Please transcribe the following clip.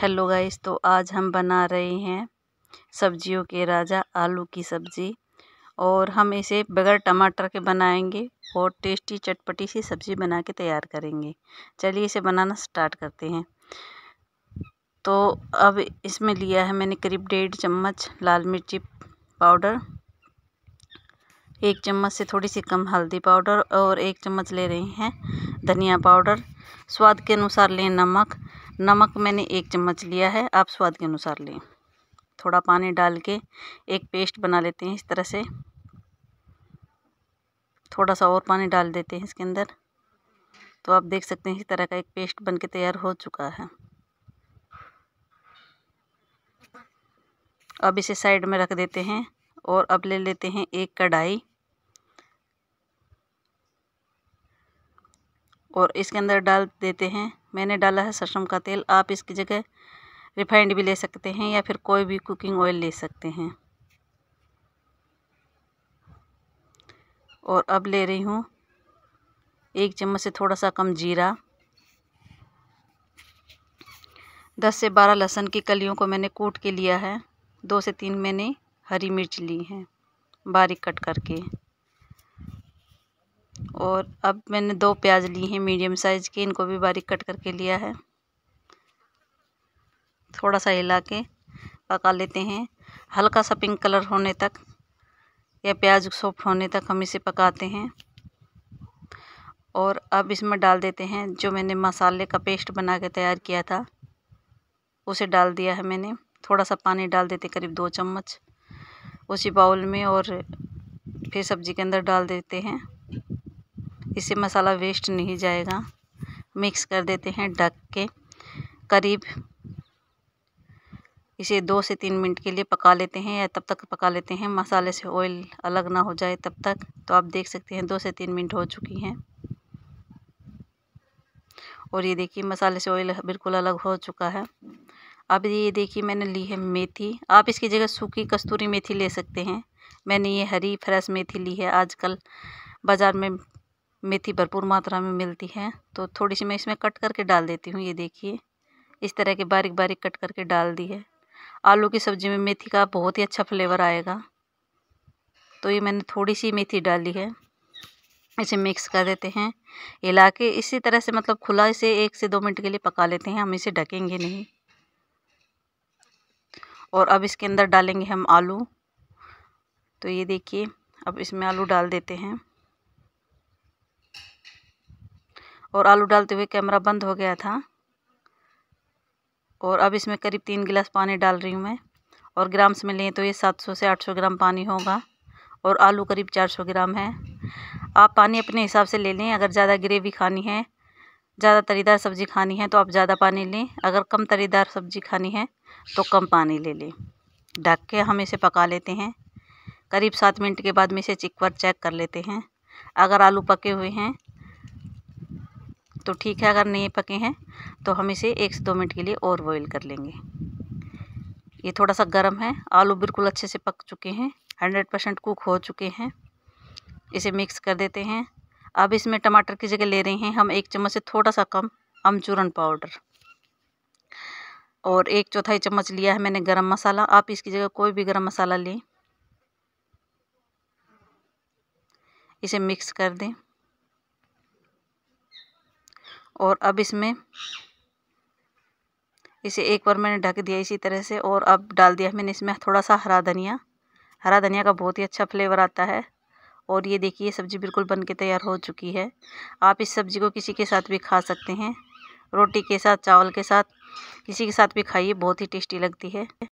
hello guys तो आज हम बना रहे हैं सब्जियों के राजा आलू की सब्ज़ी और हम इसे बगैर टमाटर के बनाएंगे और टेस्टी चटपटी सी सब्ज़ी बना के तैयार करेंगे चलिए इसे बनाना स्टार्ट करते हैं तो अब इसमें लिया है मैंने करीब डेढ़ चम्मच लाल मिर्ची पाउडर एक चम्मच से थोड़ी सी कम हल्दी पाउडर और एक चम्मच ले रहे हैं धनिया पाउडर स्वाद के अनुसार लें नमक नमक मैंने एक चम्मच लिया है आप स्वाद के अनुसार लें थोड़ा पानी डाल के एक पेस्ट बना लेते हैं इस तरह से थोड़ा सा और पानी डाल देते हैं इसके अंदर तो आप देख सकते हैं इस तरह का एक पेस्ट बन के तैयार हो चुका है अब इसे साइड में रख देते हैं और अब ले लेते हैं एक कढ़ाई और इसके अंदर डाल देते हैं मैंने डाला है सरसों का तेल आप इसकी जगह रिफाइंड भी ले सकते हैं या फिर कोई भी कुकिंग ऑयल ले सकते हैं और अब ले रही हूँ एक चम्मच से थोड़ा सा कम जीरा दस से बारह लहसुन की कलियों को मैंने कूट के लिया है दो से तीन मैंने हरी मिर्च ली है बारीक कट करके और अब मैंने दो प्याज ली हैं मीडियम साइज़ की इनको भी बारीक कट करके लिया है थोड़ा सा हिला के पका लेते हैं हल्का सा पिंक कलर होने तक या प्याज सॉफ्ट होने तक हम इसे पकाते हैं और अब इसमें डाल देते हैं जो मैंने मसाले का पेस्ट बना के तैयार किया था उसे डाल दिया है मैंने थोड़ा सा पानी डाल देते करीब दो चम्मच उसी बाउल में और फिर सब्ज़ी के अंदर डाल देते हैं इससे मसाला वेस्ट नहीं जाएगा मिक्स कर देते हैं ढक के करीब इसे दो से तीन मिनट के लिए पका लेते हैं या तब तक पका लेते हैं मसाले से ऑयल अलग ना हो जाए तब तक तो आप देख सकते हैं दो से तीन मिनट हो चुकी हैं और ये देखिए मसाले से ऑयल बिल्कुल अलग हो चुका है अब ये देखिए मैंने ली है मेथी आप इसकी जगह सूखी कस्तूरी मेथी ले सकते हैं मैंने ये हरी फ्रेश मेथी ली है आजकल बाज़ार में मेथी भरपूर मात्रा में मिलती है तो थोड़ी सी मैं इसमें कट करके डाल देती हूँ ये देखिए इस तरह के बारीक बारीक कट करके डाल दी है आलू की सब्ज़ी में मेथी का बहुत ही अच्छा फ्लेवर आएगा तो ये मैंने थोड़ी सी मेथी डाली है इसे मिक्स कर देते हैं हिला के इसी तरह से मतलब खुला इसे एक से दो मिनट के लिए पका लेते हैं हम इसे ढकेंगे नहीं और अब इसके अंदर डालेंगे हम आलू तो ये देखिए अब इसमें आलू डाल देते हैं और आलू डालते हुए कैमरा बंद हो गया था और अब इसमें करीब तीन गिलास पानी डाल रही हूँ मैं और ग्राम्स में लें तो ये 700 से 800 ग्राम पानी होगा और आलू करीब 400 ग्राम है आप पानी अपने हिसाब से ले लें अगर ज़्यादा ग्रेवी खानी है ज़्यादा तरीदार सब्ज़ी खानी है तो आप ज़्यादा पानी लें अगर कम तरीदार सब्ज़ी खानी है तो कम पानी ले लें ढक के हम इसे पका लेते हैं करीब सात मिनट के बाद में इसे चिकवर चेक कर लेते हैं अगर आलू पके हुए हैं तो ठीक है अगर नहीं पके हैं तो हम इसे एक से दो मिनट के लिए और बॉईल कर लेंगे ये थोड़ा सा गर्म है आलू बिल्कुल अच्छे से पक चुके हैं हंड्रेड परसेंट कुक हो चुके हैं इसे मिक्स कर देते हैं अब इसमें टमाटर की जगह ले रहे हैं हम एक चम्मच से थोड़ा सा कम अमचूरन पाउडर और एक चौथाई चम्मच लिया है मैंने गर्म मसाला आप इसकी जगह कोई भी गर्म मसाला लें इसे मिक्स कर दें और अब इसमें इसे एक बार मैंने ढक दिया इसी तरह से और अब डाल दिया मैंने इसमें थोड़ा सा हरा धनिया हरा धनिया का बहुत ही अच्छा फ्लेवर आता है और ये देखिए सब्ज़ी बिल्कुल बन के तैयार हो चुकी है आप इस सब्ज़ी को किसी के साथ भी खा सकते हैं रोटी के साथ चावल के साथ किसी के साथ भी खाइए बहुत ही टेस्टी लगती है